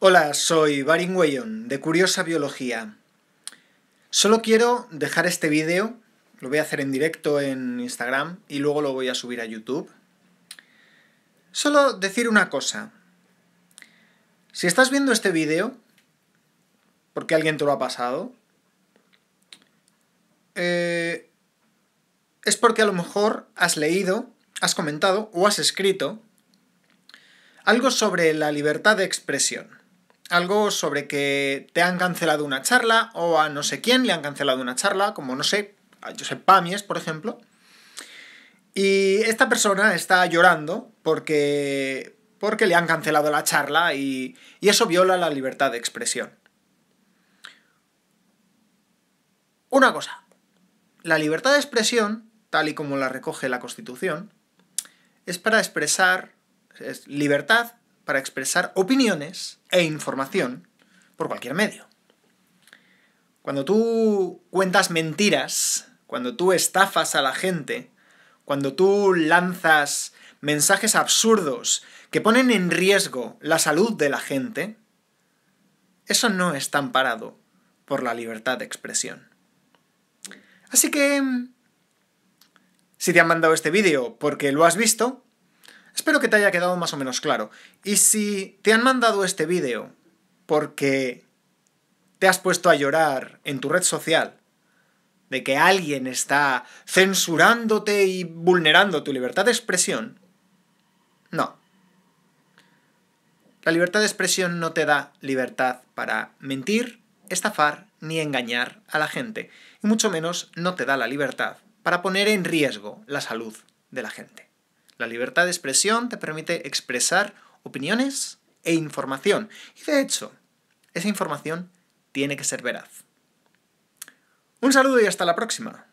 Hola, soy Barin Güellón, de Curiosa Biología. Solo quiero dejar este vídeo, lo voy a hacer en directo en Instagram y luego lo voy a subir a YouTube. Solo decir una cosa. Si estás viendo este vídeo, porque alguien te lo ha pasado, eh, es porque a lo mejor has leído, has comentado o has escrito algo sobre la libertad de expresión algo sobre que te han cancelado una charla o a no sé quién le han cancelado una charla, como no sé, a Josep Pamies, por ejemplo. Y esta persona está llorando porque, porque le han cancelado la charla y, y eso viola la libertad de expresión. Una cosa, la libertad de expresión, tal y como la recoge la Constitución, es para expresar libertad para expresar opiniones e información por cualquier medio. Cuando tú cuentas mentiras, cuando tú estafas a la gente, cuando tú lanzas mensajes absurdos que ponen en riesgo la salud de la gente, eso no está amparado por la libertad de expresión. Así que, mm, si te han mandado este vídeo porque lo has visto, espero que te haya quedado más o menos claro. Y si te han mandado este vídeo porque te has puesto a llorar en tu red social, de que alguien está censurándote y vulnerando tu libertad de expresión, no. La libertad de expresión no te da libertad para mentir, estafar ni engañar a la gente, y mucho menos no te da la libertad para poner en riesgo la salud de la gente. La libertad de expresión te permite expresar opiniones e información. Y de hecho, esa información tiene que ser veraz. Un saludo y hasta la próxima.